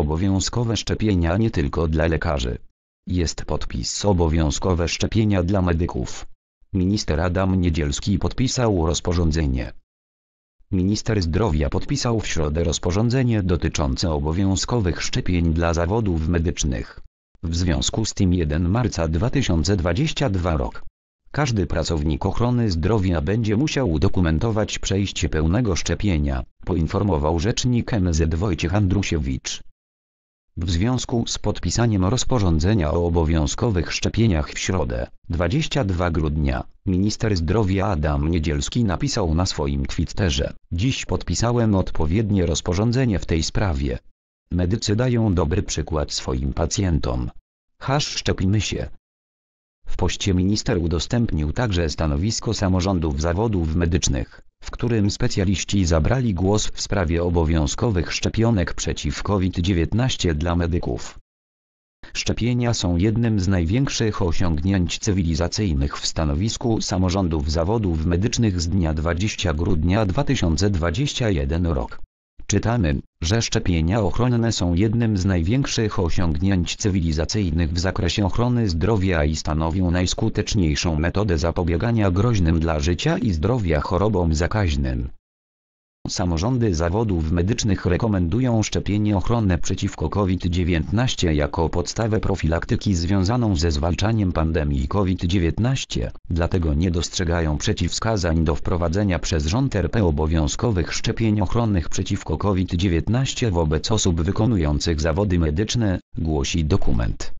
obowiązkowe szczepienia nie tylko dla lekarzy. Jest podpis obowiązkowe szczepienia dla medyków. Minister Adam Niedzielski podpisał rozporządzenie. Minister Zdrowia podpisał w środę rozporządzenie dotyczące obowiązkowych szczepień dla zawodów medycznych. W związku z tym 1 marca 2022 rok. Każdy pracownik ochrony zdrowia będzie musiał udokumentować przejście pełnego szczepienia, poinformował rzecznik MZ Wojciech Andrusiewicz. W związku z podpisaniem rozporządzenia o obowiązkowych szczepieniach w środę, 22 grudnia, minister zdrowia Adam Niedzielski napisał na swoim Twitterze: Dziś podpisałem odpowiednie rozporządzenie w tej sprawie. Medycy dają dobry przykład swoim pacjentom. Hasz szczepimy się. W poście minister udostępnił także stanowisko samorządów zawodów medycznych w którym specjaliści zabrali głos w sprawie obowiązkowych szczepionek przeciw COVID-19 dla medyków. Szczepienia są jednym z największych osiągnięć cywilizacyjnych w stanowisku samorządów zawodów medycznych z dnia 20 grudnia 2021 rok. Czytamy, że szczepienia ochronne są jednym z największych osiągnięć cywilizacyjnych w zakresie ochrony zdrowia i stanowią najskuteczniejszą metodę zapobiegania groźnym dla życia i zdrowia chorobom zakaźnym. Samorządy zawodów medycznych rekomendują szczepienie ochronne przeciwko COVID-19 jako podstawę profilaktyki związaną ze zwalczaniem pandemii COVID-19, dlatego nie dostrzegają przeciwwskazań do wprowadzenia przez rząd RP obowiązkowych szczepień ochronnych przeciwko COVID-19 wobec osób wykonujących zawody medyczne, głosi dokument.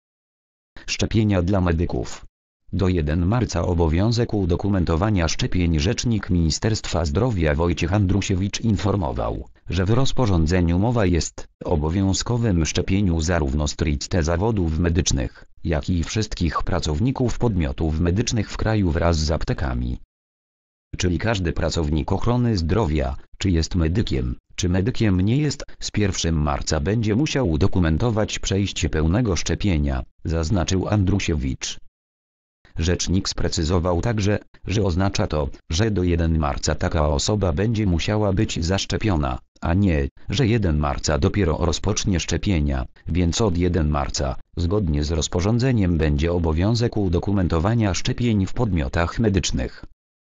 Szczepienia dla medyków do 1 marca obowiązek udokumentowania szczepień rzecznik Ministerstwa Zdrowia Wojciech Andrusiewicz informował, że w rozporządzeniu mowa jest o obowiązkowym szczepieniu zarówno stricte zawodów medycznych, jak i wszystkich pracowników podmiotów medycznych w kraju wraz z aptekami. Czyli każdy pracownik ochrony zdrowia, czy jest medykiem, czy medykiem nie jest, z 1 marca będzie musiał udokumentować przejście pełnego szczepienia, zaznaczył Andrusiewicz. Rzecznik sprecyzował także, że oznacza to, że do 1 marca taka osoba będzie musiała być zaszczepiona, a nie, że 1 marca dopiero rozpocznie szczepienia, więc od 1 marca, zgodnie z rozporządzeniem będzie obowiązek udokumentowania szczepień w podmiotach medycznych.